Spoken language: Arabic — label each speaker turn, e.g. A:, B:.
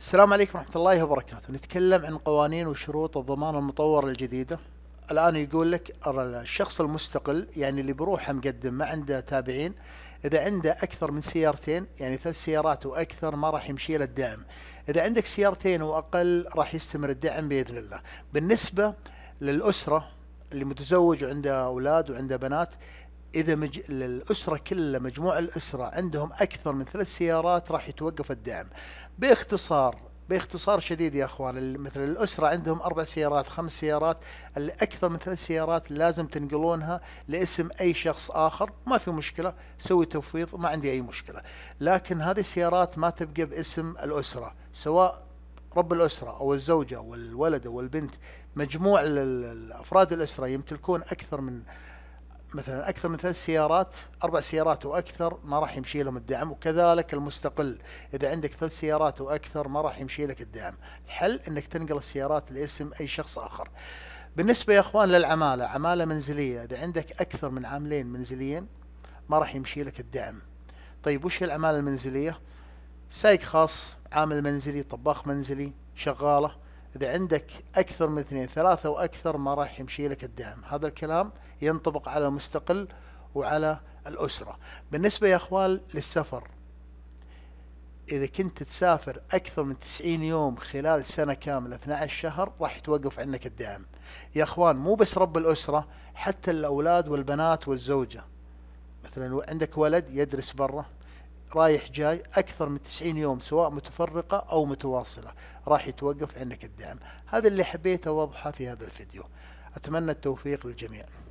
A: السلام عليكم ورحمة الله وبركاته نتكلم عن قوانين وشروط الضمان المطور الجديدة الآن يقول لك الشخص المستقل يعني اللي بروحه مقدم ما عنده تابعين إذا عنده أكثر من سيارتين يعني ثلاث سيارات وأكثر ما راح يمشي له الدعم إذا عندك سيارتين وأقل راح يستمر الدعم بإذن الله بالنسبة للأسرة اللي متزوج وعنده أولاد وعنده بنات اذا مج... الاسره كلها مجموع الاسره عندهم اكثر من ثلاث سيارات راح يتوقف الدعم باختصار باختصار شديد يا اخوان مثل الاسره عندهم اربع سيارات خمس سيارات اكثر من ثلاث سيارات لازم تنقلونها لاسم اي شخص اخر ما في مشكله سوي تفويض ما عندي اي مشكله لكن هذه السيارات ما تبقى باسم الاسره سواء رب الأسرة أو الزوجة والولد أو البنت مجموع أفراد الأسرة يمتلكون أكثر من مثلا اكثر من ثلاث سيارات اربع سيارات واكثر ما راح يمشي لهم الدعم وكذلك المستقل اذا عندك ثلاث سيارات واكثر ما راح يمشي لك الدعم الحل انك تنقل السيارات لاسم اي شخص اخر بالنسبه يا اخوان للعماله عماله منزليه اذا عندك اكثر من عاملين منزليين ما راح يمشي لك الدعم طيب وش هي العماله المنزليه سايق خاص عامل منزلي طباخ منزلي شغاله اذا عندك اكثر من اثنين ثلاثة واكثر ما راح يمشي لك الدعم هذا الكلام ينطبق على المستقل وعلى الاسرة بالنسبة يا اخوان للسفر اذا كنت تسافر اكثر من 90 يوم خلال سنة كاملة 12 شهر راح يتوقف عنك الدعم يا اخوان مو بس رب الاسرة حتى الاولاد والبنات والزوجة مثلا عندك ولد يدرس برا رايح جاي أكثر من 90 يوم سواء متفرقة أو متواصلة راح يتوقف عنك الدعم هذا اللي حبيت أوضحه في هذا الفيديو أتمنى التوفيق للجميع